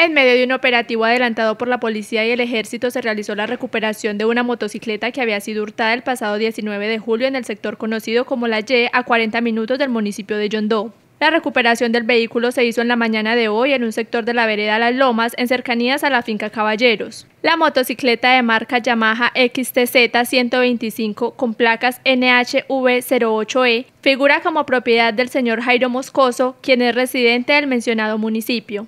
En medio de un operativo adelantado por la policía y el ejército se realizó la recuperación de una motocicleta que había sido hurtada el pasado 19 de julio en el sector conocido como La Y, a 40 minutos del municipio de Yondó. La recuperación del vehículo se hizo en la mañana de hoy en un sector de la vereda Las Lomas, en cercanías a la finca Caballeros. La motocicleta de marca Yamaha XTZ 125 con placas NHV08E figura como propiedad del señor Jairo Moscoso, quien es residente del mencionado municipio.